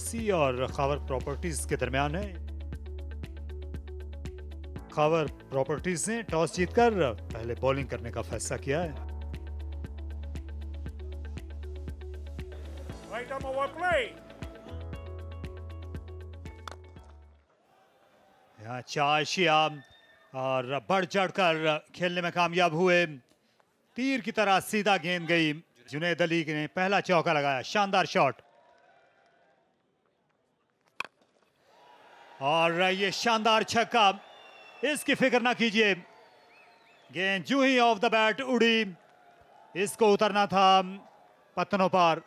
PTC और Khawar properties के दरमियान है खावर प्रॉपर्टीज ने टॉस जीतकर पहले बॉलिंग करने का फैसला किया है right यहाँ चाशिया और बढ़ चढ़कर खेलने में कामयाब हुए तीर की तरह सीधा गेंद गई जुनेद अली ने पहला चौका लगाया शानदार शॉट और ये शानदार छक्का इसकी फिक्र ना कीजिए गेंद जू ही ऑफ द बैट उड़ी इसको उतरना था पत्तनों पर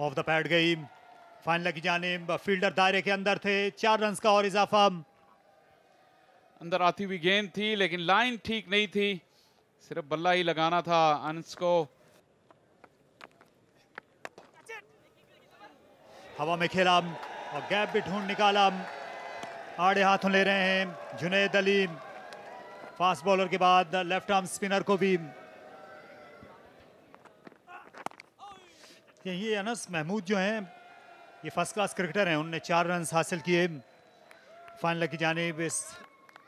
ऑफ द पैड गई फाइनल की जाने फील्डर दायरे के अंदर थे चार रन का और इजाफा अंदर आती हुई गेंद थी लेकिन लाइन ठीक नहीं थी सिर्फ बल्ला ही लगाना था अंश को हवा में खेला और गैप भी ढूंढ निकाला आड़े हाथों ले रहे हैं जुनेद अली फास्ट बॉलर के बाद लेफ्ट आर्म स्पिनर को भी ये अनस महमूद जो हैं ये फर्स्ट क्लास क्रिकेटर हैं उनने चार रन हासिल किए फाइनल की जानेब इस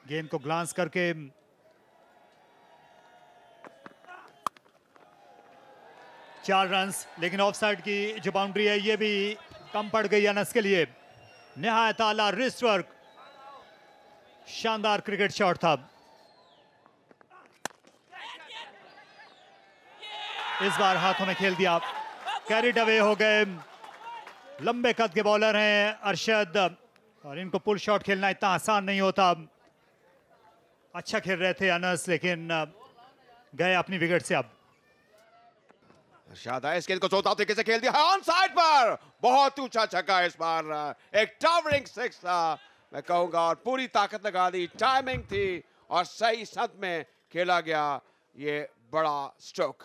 गेंद को ग्लांस करके चार रन लेकिन ऑफ साइड की जो बाउंड्री है ये भी कम पड़ गई अनस के लिए नहायत आला रिस्ट वर्क शानदार क्रिकेट शॉट था इस बार हाथों में खेल दिया कैरिड अवे हो गए लंबे कद के बॉलर हैं अरशद और इनको पुल शॉट खेलना इतना आसान नहीं होता अच्छा खेल रहे थे अनस लेकिन गए अपनी विकेट से अब को तरीके से खेल दिया ऑन साइड पर बहुत ऊंचा छक्का इस बार एक टावरिंग सिक्स था मैं कहूंगा और पूरी ताकत लगा दी टाइमिंग थी और सही सद में खेला गया ये बड़ा स्ट्रोक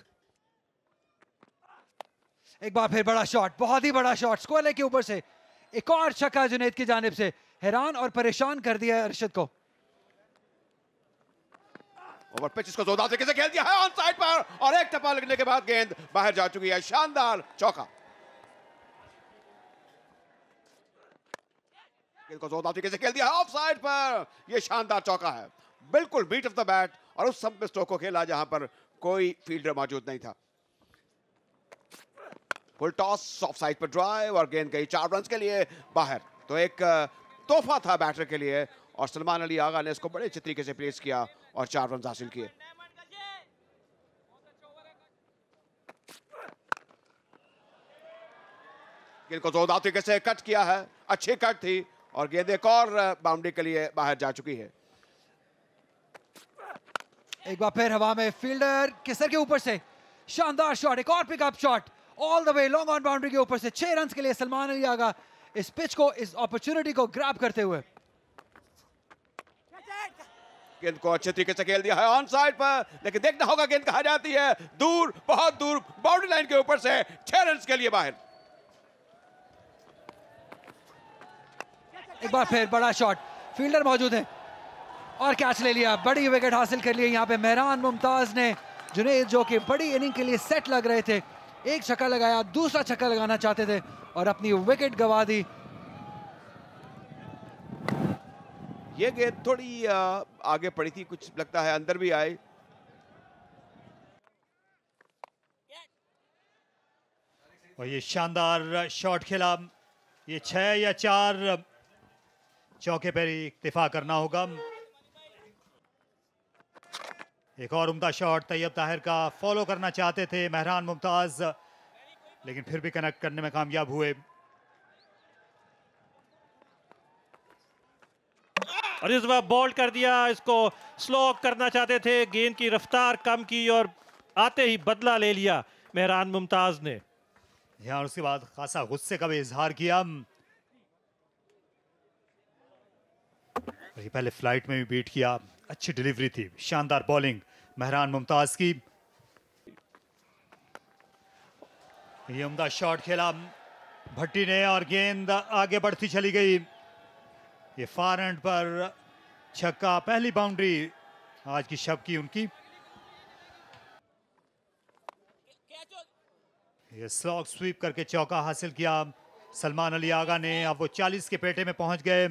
एक बार फिर बड़ा शॉट बहुत ही बड़ा शॉट स्कोले के ऊपर से एक और छक्का जुनेद की जानब से हैरान और परेशान कर दिया अर्शद को ओवर पिच इसको जोरदार तरीके से खेल दिया है ऑन साइड पर और एक टपा लगने के बाद गेंद बाहर जा चुकी है शानदार चौका को जोरदार तरीके से खेल दिया है ऑफ साइड पर यह शानदार चौका है बिल्कुल बीट ऑफ द बैट और उस सब में स्टोक को खेला जहां पर कोई फील्डर मौजूद नहीं था फुल टॉस ऑफ साइड पर ड्राइव और गेंद गई चार रन के लिए बाहर तो एक तोहफा था बैटर के लिए और सलमान अली आगा ने इसको बड़े अच्छे तरीके से प्लेस किया और चार रन हासिल किए को जोरदार तरीके से कट किया है अच्छी कट थी और गेंद एक और बाउंड्री के लिए बाहर जा चुकी है एक बार फिर हवा में फील्डर के सर के ऊपर से शानदार शॉट एक और pickup shot all the way long on boundary के ऊपर से छह रन के लिए सलमान अली आगा इस पिच को इस अपॉर्चुनिटी को ग्रैप करते हुए गेंद को अच्छे तरीके से खेल दिया है ऑन साइड पर लेकिन देखना होगा गेंद कहा जाती है दूर बहुत दूर बाउंड्री लाइन के ऊपर से छह रन के लिए बाहर एक बार फिर बड़ा शॉट फील्डर मौजूद है और कैच ले लिया बड़ी विकेट हासिल कर लिया यहाँ पे मेहरान मुमताज ने जुनेद जो कि बड़ी इनिंग के लिए सेट लग रहे थे एक छक्का लगाया दूसरा छक्का लगाना चाहते थे और अपनी विकेट गवा दी ये गेंद थोड़ी आगे पड़ी थी कुछ लगता है अंदर भी आए और ये शानदार शॉट खेला ये छह या चार चौके पर ही इतफा करना होगा एक और उमदा शॉट तैयब ताहिर का फॉलो करना चाहते थे मेहरान मुमताज लेकिन फिर भी कनेक्ट करने में कामयाब हुए और इस बार बॉल्ड कर दिया इसको स्लो करना चाहते थे गेंद की रफ्तार कम की और आते ही बदला ले लिया मेहरान मुमताज ने और उसके बाद खासा गुस्से का भी इजहार किया पहले फ्लाइट में भी बीट किया अच्छी डिलीवरी थी शानदार बॉलिंग मेहरान मुमताज की ये उमदा शॉट खेला भट्टी ने और गेंद आगे बढ़ती चली गई ये फार एंड पर छक्का पहली बाउंड्री आज की शब की उनकी ये स्लॉग स्वीप करके चौका हासिल किया सलमान अली आगा ने अब वो 40 के पेटे में पहुंच गए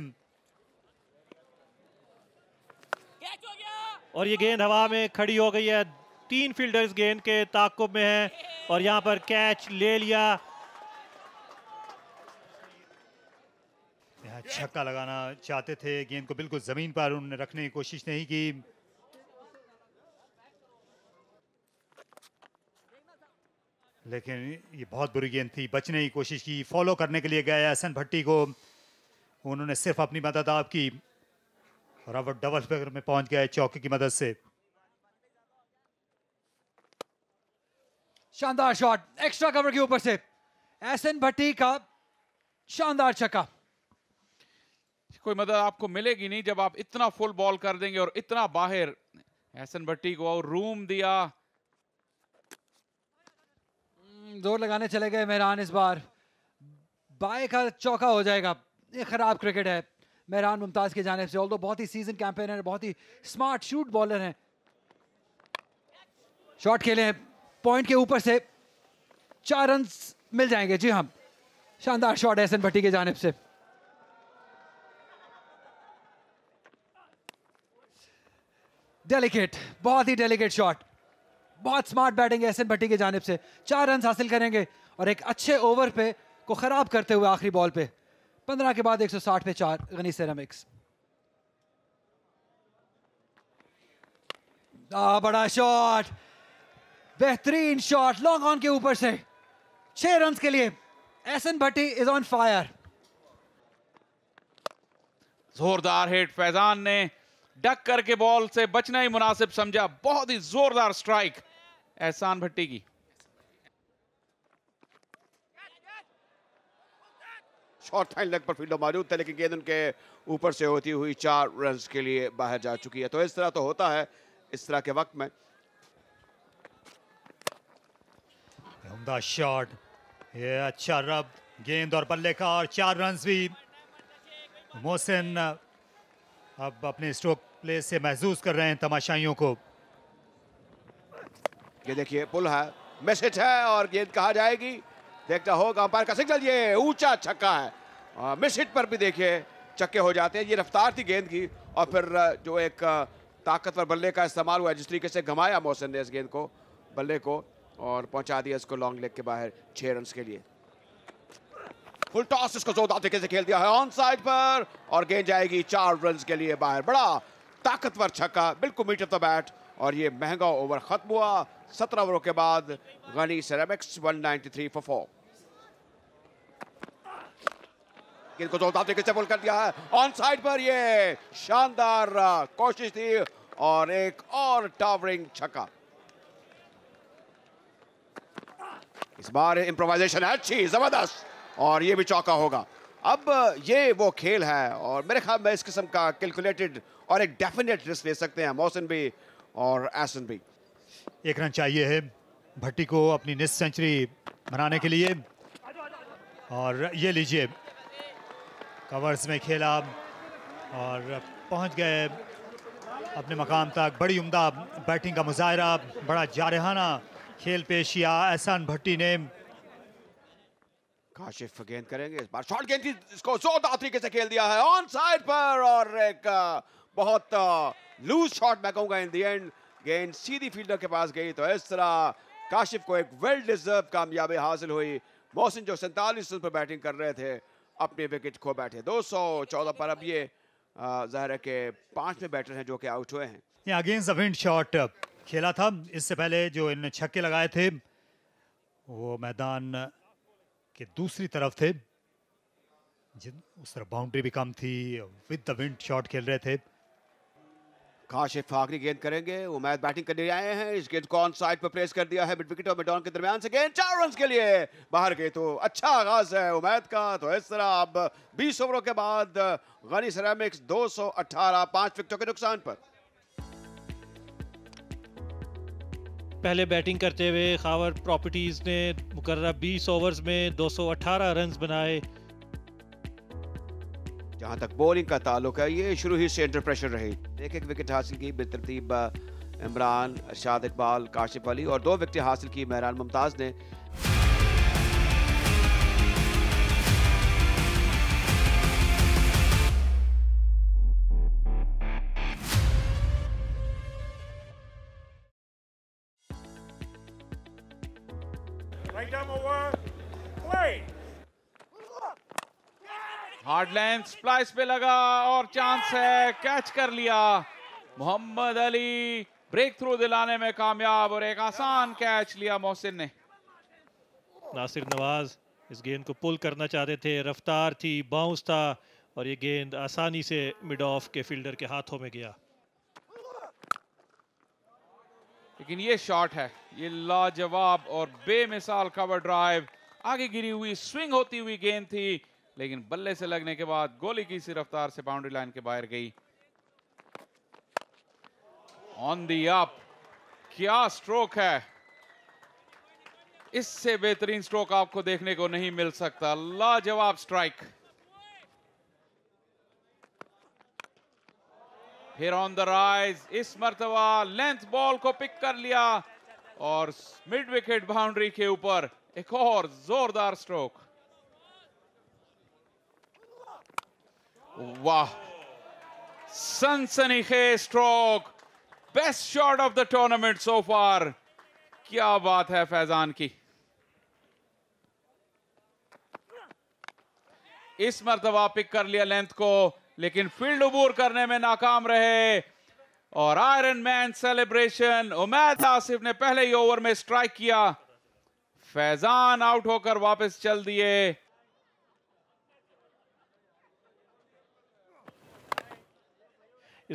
और ये गेंद हवा में खड़ी हो गई है तीन फील्डर्स गेंद के ताकुब में हैं और यहां पर कैच ले लिया छक्का लगाना चाहते थे गेंद को बिल्कुल ज़मीन पर उन्होंने रखने की कोशिश नहीं की लेकिन ये बहुत बुरी गेंद थी बचने की कोशिश की फॉलो करने के लिए गए एसन भट्टी को उन्होंने सिर्फ अपनी मदद आपकी और अब डबल फिगर में पहुंच गए चौके की मदद से शानदार शॉट एक्स्ट्रा कवर के ऊपर से एसन भट्टी का शानदार छक्का कोई मदद आपको मिलेगी नहीं जब आप इतना फुल बॉल कर देंगे और इतना बाहर एसन भट्टी को और रूम दिया हम्म, जोर लगाने चले गए मेहरान इस बार बाय का चौका हो जाएगा ये खराब क्रिकेट है मेहरान मुमताज की जानब से ऑल बहुत ही सीजन कैंपेन है बहुत ही स्मार्ट शूट बॉलर है शॉट खेले हैं पॉइंट के ऊपर से चार रन मिल जाएंगे जी हाँ शानदार शॉट एसन भट्टी की जानब से डेलीकेट बहुत ही डेलीकेट शॉट बहुत स्मार्ट बैटिंग एन भट्टी की जानब से चार रन हासिल करेंगे और एक अच्छे ओवर पे को ख़राब करते हुए आखिरी बॉल पे पंद्रह के बाद 160 पे चार गनी सेरामिक्स बड़ा शॉट बेहतरीन शॉट लॉन्ग ऑन के ऊपर से छह रन के लिए S N Bhatti is on fire जोरदार हिट फैजान ने डक करके बॉल से बचना ही मुनासिब समझा बहुत ही जोरदार स्ट्राइक एहसान भट्टी की शॉर्ट लाइन लेग पर फील्डर मौजूद थे लेकिन गेंद उनके ऊपर से होती हुई चार रन के लिए बाहर जा चुकी है तो इस तरह तो होता है इस तरह के वक्त में शॉट ये अच्छा रब गेंद और बल्ले का और चार रन भी मोहसिन अब अपने स्ट्रोक प्ले से महसूस कर रहे हैं तमाशाइयों को ये देखिए पुल है मैसेज है और गेंद कहा जाएगी देखता होगा अंपायर का सिग्नल ये ऊंचा छक्का है मिस पर भी देखिए चक्के हो जाते हैं ये रफ्तार थी गेंद की और फिर जो एक ताकतवर बल्ले का इस्तेमाल हुआ जिस तरीके से घमाया मोहसिन ने इस गेंद को बल्ले को और पहुंचा दिया इसको लॉन्ग लेग के बाहर छः रन के लिए फुल टॉस इसको जोरदार तरीके से खेल दिया है ऑन साइड पर और गेंद जाएगी चार रन के लिए बाहर बड़ा ताकतवर छक्का बिल्कुल मीटर तो बैट और ये महंगा ओवर खत्म हुआ सत्रह ओवरों के बाद गनी सेरेमिक्स 193 फॉर फोर गेंद को चौताते के चपल कर दिया है ऑन साइड पर ये शानदार कोशिश थी और एक और टावरिंग छक्का इस बार इंप्रोवाइजेशन है अच्छी जबरदस्त और ये भी चौका होगा अब ये वो खेल है और मेरे ख्याल में इस किस्म का कैलकुलेटेड और एक डेफिनेट रिस्क ले सकते हैं मोहसिन भी और एसन भी एक रन चाहिए है भट्टी को अपनी निस्ट सेंचुरी बनाने के लिए और ये लीजिए कवर्स में खेला और पहुंच गए अपने मकाम तक बड़ी उम्दा बैटिंग का मुजाहरा बड़ा जारहाना खेल पेश किया एहसान भट्टी ने काशिफ गेंद करेंगे इस बार शॉर्ट गेंद थी इसको जोरदार तरीके से खेल दिया है ऑन साइड पर और एक बहुत लूज शॉट मैं कहूंगा इन दी एंड गेंद सीधी फील्डर के पास गई तो इस तरह काशिफ को एक वेल डिजर्व कामयाबी हासिल हुई मोहसिन जो सैंतालीस रन पर बैटिंग कर रहे थे अपने विकेट खो बैठे 214 पर अब ये जाहिर के कि पांचवें बैटर हैं जो कि आउट हुए हैं अगेंस्ट अविंड शॉट खेला था इससे पहले जो इन छक्के लगाए थे वो मैदान के दूसरी तरफ थे जिन उस तरफ बाउंड्री भी कम थी विद द विंड शॉट खेल रहे थे काशिफ फागरी गेंद करेंगे वो मैच बैटिंग करने आए हैं इस गेंद को ऑन साइड पर प्लेस कर दिया है मिड विकेट और मिडॉन के दरमियान से गेंद चार रन के लिए बाहर गए तो अच्छा आगाज है उमैद का तो इस तरह अब बीस ओवरों के बाद गनी सरामिक्स दो सौ अट्ठारह पांच विकेटों के नुकसान पर पहले बैटिंग करते हुए खावर प्रॉपर्टीज ने मुकर्रा 20 ओवर्स में 218 रन्स बनाए जहां तक बॉलिंग का ताल्लुक है ये शुरू ही से अंडर प्रेशर रही एक एक विकेट हासिल की बेतरतीब इमरान अरशाद इकबाल काशिफ अली और दो विकेट हासिल की महरान मुमताज़ ने लेंथ स्प्लाइस पे लगा और चांस है कैच कर लिया मोहम्मद अली ब्रेक थ्रू दिलाने में कामयाब और एक आसान कैच लिया मोहसिन ने नासिर नवाज इस गेंद को पुल करना चाहते थे रफ्तार थी बाउंस था और ये गेंद आसानी से मिड ऑफ के फील्डर के हाथों में गया लेकिन ये शॉट है ये लाजवाब और बेमिसाल कवर ड्राइव आगे गिरी हुई स्विंग होती हुई गेंद थी लेकिन बल्ले से लगने के बाद गोली की सी रफ्तार से बाउंड्री लाइन के बाहर गई ऑन दी अप क्या स्ट्रोक है इससे बेहतरीन स्ट्रोक आपको देखने को नहीं मिल सकता लाजवाब स्ट्राइक फिर ऑन द राइज इस मरतबा लेंथ बॉल को पिक कर लिया और मिड विकेट बाउंड्री के ऊपर एक और जोरदार स्ट्रोक वाह सनसनीखे stroke best shot of the tournament so far क्या बात है फैजान की इस मरतबा पिक कर लिया लेंथ को लेकिन फील्ड उबूर करने में नाकाम रहे और iron man celebration Umaid Asif ने पहले ही ओवर में स्ट्राइक किया फैजान आउट होकर वापस चल दिए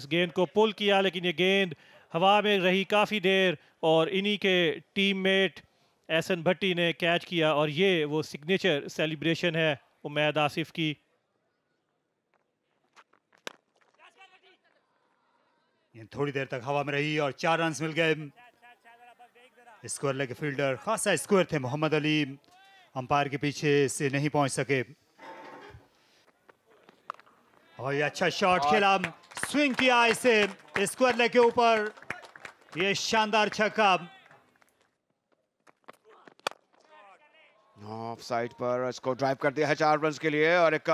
इस गेंद को पुल किया लेकिन ये गेंद हवा में रही काफ़ी देर और इन्हीं के टीममेट एसन भट्टी ने कैच किया और ये वो सिग्नेचर सेलिब्रेशन है उमैद आसिफ की थोड़ी देर तक हवा में रही और चार रन मिल गए स्कोर लेके फील्डर खासा स्कोर थे मोहम्मद अली अंपायर के पीछे से नहीं पहुंच सके और ये अच्छा शॉट खेला स्विंग किया इसे स्क्वायर लेग के ऊपर ये शानदार छक्का ऑफ साइड पर इसको ड्राइव कर दिया है चार रन के लिए और एक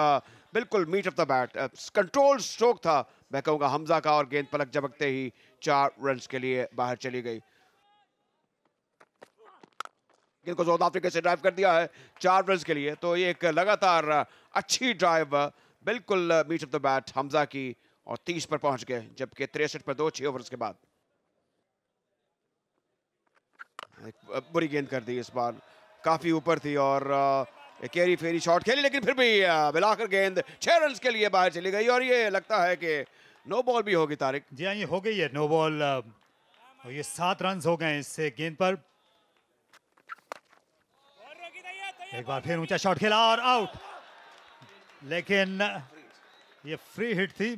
बिल्कुल meat of the bat control stroke था मैं कहूंगा हमजा का और गेंद पलक झपकते ही चार रन के लिए बाहर चली गई गेंद को साउथ अफ्रीका से ड्राइव कर दिया है चार रन के लिए तो ये एक लगातार अच्छी ड्राइव बिल्कुल meat of the bat Hamza की और 30 पर पहुंच गए जबकि तिरसठ पर दो छह ओवर के बाद बुरी गेंद कर दी इस बार काफ़ी ऊपर थी और कैरी फेरी शॉट खेली लेकिन फिर भी बिलाकर गेंद छह रन के लिए बाहर चली गई और ये लगता है कि नो बॉल भी होगी तारिक जी हाँ ये हो गई है नो बॉल और ये सात रन हो गए इससे गेंद पर एक बार फिर ऊंचा शॉट खेला और आउट लेकिन ये फ्री हिट थी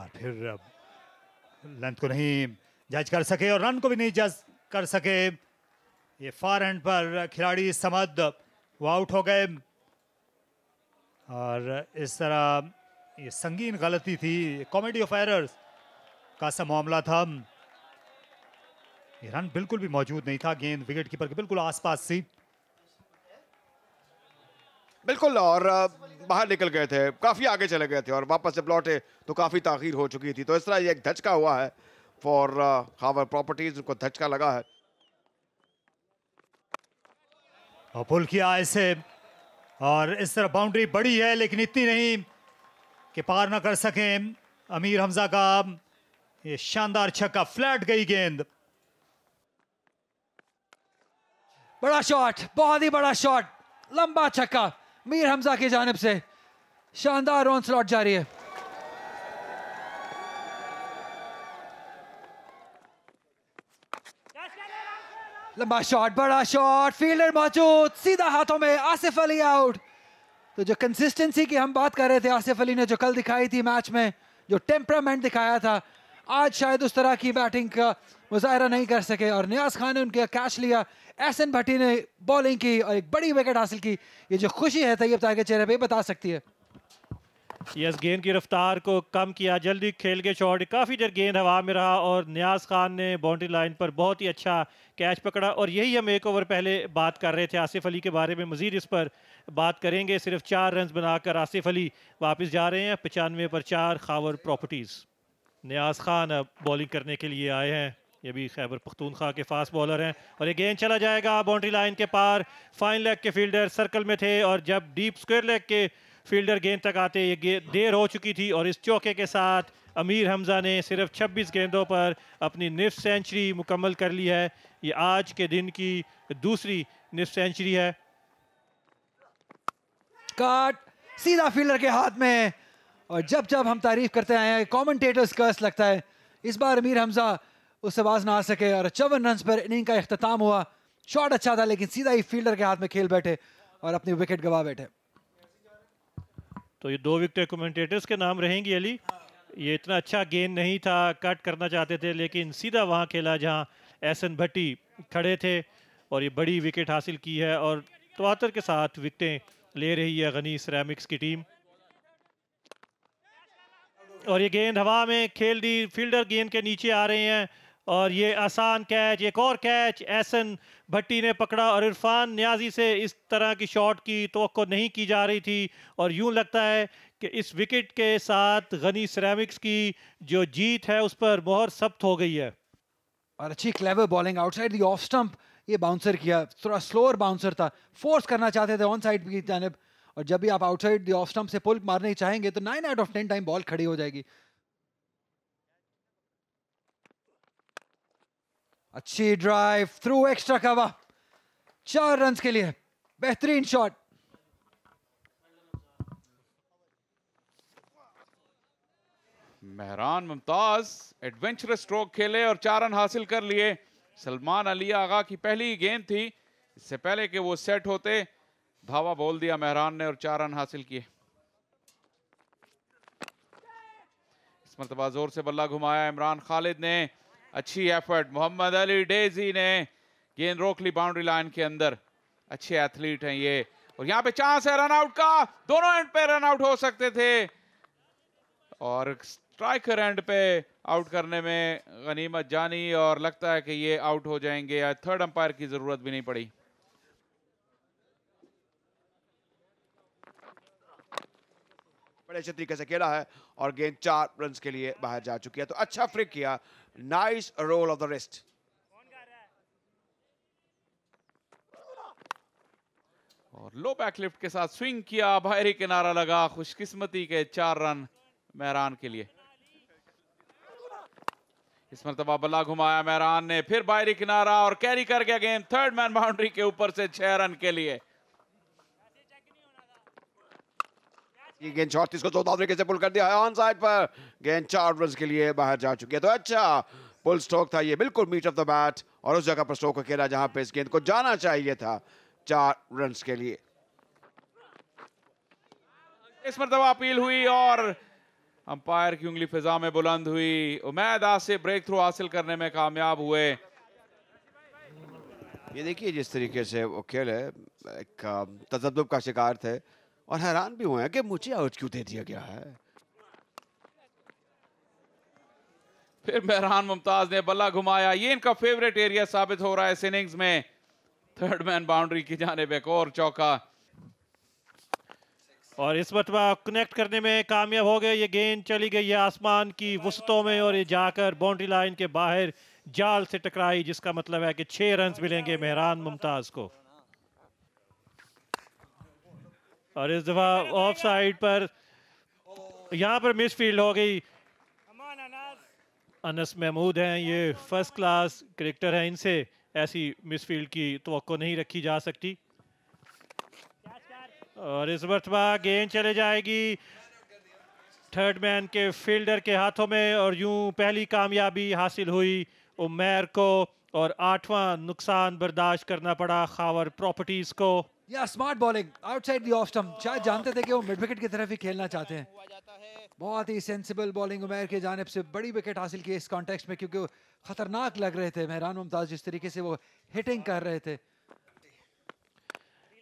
बार फिर लेंथ को नहीं जज कर सके और रन को भी नहीं जज कर सके ये फार एंड पर खिलाड़ी समद वो आउट हो गए और इस तरह ये संगीन गलती थी कॉमेडी ऑफ एरर्स का सा मामला था ये रन बिल्कुल भी मौजूद नहीं था गेंद विकेट कीपर के बिल्कुल आसपास सी बिल्कुल और बाहर निकल गए थे काफ़ी आगे चले गए थे और वापस जब लौटे तो काफ़ी ताखिर हो चुकी थी तो इस तरह ये एक धचका हुआ है फॉर हावर प्रॉपर्टीज उनको धचका लगा है और पुल किया ऐसे और इस तरह बाउंड्री बड़ी है लेकिन इतनी नहीं कि पार ना कर सकें अमीर हमजा का ये शानदार छक्का फ्लैट गई गेंद बड़ा शॉट बहुत ही बड़ा शॉट लंबा छक्का मीर हमजा की जानब से शानदार ऑन स्लॉट रही है लंबा शॉट बड़ा शॉट फील्डर मौजूद सीधा हाथों में आसिफ अली आउट तो जो कंसिस्टेंसी की हम बात कर रहे थे आसिफ अली ने जो कल दिखाई थी मैच में जो टेम्परामेंट दिखाया था आज शायद उस तरह की बैटिंग का मुजाहरा नहीं कर सके और न्याज खान ने उनका कैच लिया एस एन भट्टी ने बॉलिंग की और एक बड़ी विकेट हासिल की ये जो खुशी है तैयब तार के चेहरे पर बता सकती है यस गेंद की रफ्तार को कम किया जल्दी खेल के शॉट काफ़ी देर गेंद हवा में रहा और न्याज खान ने बाउंड्री लाइन पर बहुत ही अच्छा कैच पकड़ा और यही हम एक ओवर पहले बात कर रहे थे आसिफ अली के बारे में मज़ीद इस पर बात करेंगे सिर्फ चार रन बनाकर आसिफ अली वापस जा रहे हैं पचानवे पर चार खावर प्रॉपर्टीज़ न्याज खान अब बॉलिंग करने के लिए आए हैं ये भी खैबर पख्तूनख्वा के फास्ट बॉलर हैं और ये गेंद चला जाएगा बाउंड्री लाइन के पार फाइन लेग के फील्डर सर्कल में थे और जब डीप स्क्वेयर लेग के फील्डर गेंद तक आते ये देर हो चुकी थी और इस चौके के साथ अमीर हमजा ने सिर्फ 26 गेंदों पर अपनी निफ सेंचुरी मुकम्मल कर ली है ये आज के दिन की दूसरी निफ सेंचुरी है काट सीधा फील्डर के हाथ में और जब जब हम तारीफ करते आए हैं कॉमेंटेटर्स कर्स लगता है इस बार अमीर हमजा उससे बाज ना आ सके और चौवन रन पर इनिंग का अख्ताम हुआ शॉट अच्छा था लेकिन सीधा ही फील्डर के हाथ में खेल बैठे और अपनी विकेट गवा बैठे तो ये दो विकेट कमेंटेटर्स के नाम रहेंगे अली ये इतना अच्छा गेंद नहीं था कट करना चाहते थे लेकिन सीधा वहाँ खेला जहाँ एस एन भट्टी खड़े थे और ये बड़ी विकेट हासिल की है और तवातर के साथ विकटें ले रही है गनी सरामिक्स की टीम और ये गेंद हवा में खेल दी फील्डर गेंद के नीचे आ रहे हैं और ये आसान कैच एक और कैच एसन भट्टी ने पकड़ा और इरफान न्याजी से इस तरह की शॉट की तो नहीं की जा रही थी और यूं लगता है कि इस विकेट के साथ गनी सरामिक्स की जो जीत है उस पर मोहर सब्त हो गई है और अच्छी clever bowling outside the off stump ये बाउंसर किया थोड़ा स्लोअर बाउंसर था फोर्स करना चाहते थे ऑन साइड की जानब और जब भी आप आउटसाइड दी ऑफ स्टम्प से पुल मारने चाहेंगे तो nine out of ten time ball खड़ी हो जाएगी अच्छी ड्राइव थ्रू एक्स्ट्रा कवा चार रन के लिए बेहतरीन shot Mehran Mumtaz adventurous stroke खेले और चार रन हासिल कर लिए सलमान अली आगा की पहली गेंद थी इससे पहले कि वो सेट होते धावा बोल दिया मेहरान ने और चार रन हासिल किए इस मरतबा जोर से बल्ला घुमाया इमरान खालिद ने अच्छी एफर्ट मोहम्मद अली डेजी ने गेंद रोक ली बाउंड्री लाइन के अंदर अच्छे एथलीट हैं ये और यहाँ पे चांस है रन आउट का दोनों एंड पे रन आउट हो सकते थे और स्ट्राइकर एंड पे आउट करने में गनीमत जानी और लगता है कि ये आउट हो जाएंगे या थर्ड अंपायर की ज़रूरत भी नहीं पड़ी बड़े अच्छे तरीके से खेला है और गेंद चार रन के लिए बाहर जा चुकी है तो अच्छा फ्रिक किया nice roll off the rest और लो बैकलिफ्ट के साथ स्विंग किया बाहरी किनारा लगा खुशकिस्मती के चार रन मैरान के लिए इस मरतबा बल्ला घुमाया मैरान ने फिर बाहरी किनारा और कैरी कर गया गेम थर्ड मैन बाउंड्री के ऊपर से छह रन के लिए ये गेंद शॉर्ट इसको साउथ तरीके से पुल कर दिया ऑन साइड पर गेंद चार रन के लिए बाहर जा चुकी है तो अच्छा पुल स्ट्रोक था ये बिल्कुल मीट ऑफ द बैट और उस जगह पर स्ट्रोक को खेला जहां पे इस गेंद को जाना चाहिए था चार रन के लिए इस मरतबा अपील हुई और अंपायर की उंगली फिजा में बुलंद हुई उमैद आज से ब्रेक थ्रू हासिल करने में कामयाब हुए ये देखिए जिस तरीके से वो खेल है एक तजब का शिकार थे और हैरान भी हुए हैं कि मुझे आउट क्यों दे दिया गया है फिर मेहरान मुमताज ने बल्ला घुमाया ये इनका फेवरेट एरिया साबित हो रहा है इस इनिंग्स में थर्ड मैन बाउंड्री की जाने पर और चौका और इस मरतबा कनेक्ट करने में कामयाब हो गए ये गेंद चली गई है आसमान की वस्तों में और ये जाकर बाउंड्री लाइन के बाहर जाल से टकराई जिसका मतलब है कि छह रन मिलेंगे मेहरान मुमताज को और इस दफा ऑफ साइड पर यहाँ पर मिस फील्ड हो गई अनस महमूद हैं ये फर्स्ट क्लास क्रिकेटर हैं इनसे ऐसी मिस फील्ड की तो नहीं रखी जा सकती और इस मरतबा गेंद चले जाएगी थर्ड मैन के फील्डर के हाथों में और यूं पहली कामयाबी हासिल हुई उमेर को और आठवां नुकसान बर्दाश्त करना पड़ा खावर प्रॉपर्टीज़ को या smart bowling outside the off stump शायद जानते थे कि वो मिड विकेट की तरफ ही खेलना चाहते हैं बहुत ही सेंसिबल बॉलिंग उमेर की जानब से बड़ी विकेट हासिल की इस कॉन्टेक्स्ट में क्योंकि वो खतरनाक लग रहे थे मेहरान मुमताज जिस तरीके से वो हिटिंग कर रहे थे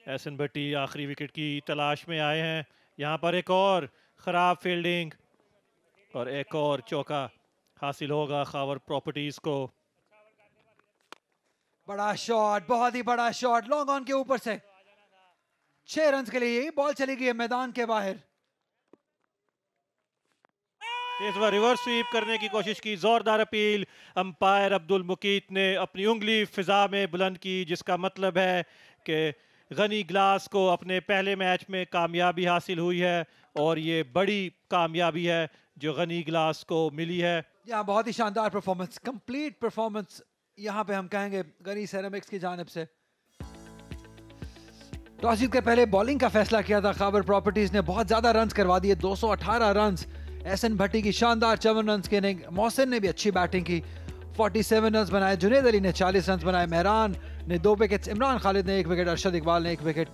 एहसन भट्टी आखिरी विकेट की तलाश में आए हैं यहाँ पर एक और ख़राब फील्डिंग और एक और चौका हासिल होगा खावर प्रॉपर्टीज़ को बड़ा शॉट बहुत ही बड़ा शॉट लॉन्ग ऑन के ऊपर से छह रन के लिए यही बॉल चली गई है मैदान के बाहर इस बार रिवर्स स्वीप करने की कोशिश की जोरदार अपील अंपायर अब्दुल मुकीत ने अपनी उंगली फिजा में बुलंद की जिसका मतलब है कि गनी ग्लास को अपने पहले मैच में कामयाबी हासिल हुई है और ये बड़ी कामयाबी है जो गनी ग्लास को मिली है यहाँ बहुत ही शानदार परफॉर्मेंस कंप्लीट परफॉर्मेंस यहाँ पे हम कहेंगे गनी सेरेमिक्स की जानब से टॉस तो जीत के पहले बॉलिंग का फैसला किया था खाबर प्रॉपर्टीज ने बहुत ज्यादा रन करवा दिए 218 रन एस एन भट्टी की शानदार चौवन रन के ने मोहसिन ने भी अच्छी बैटिंग की 47 रन बनाए जुनेद अली ने 40 रन बनाए मेहरान ने दो विकेट इमरान खालिद ने एक विकेट अरशद इकबाल ने एक विकेट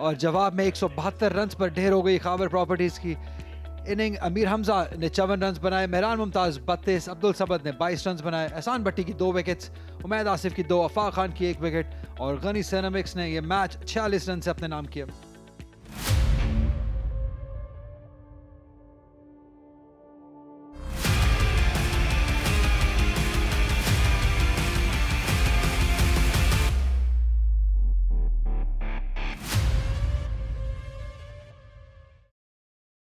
और जवाब में एक रन पर ढेर हो गई खाबर प्रॉपर्टीज की इनिंग अमीर हमजा ने चौवन रन बनाए मेहरान मुमताज़ बत्तीस अब्दुल सबद ने बाईस रन बनाए एहसान भट्टी की दो विकेट्स उमैद आसिफ की दो अफाक खान की एक विकेट और गनी सैनमिक्स ने यह मैच छियालीस रन से अपने नाम किया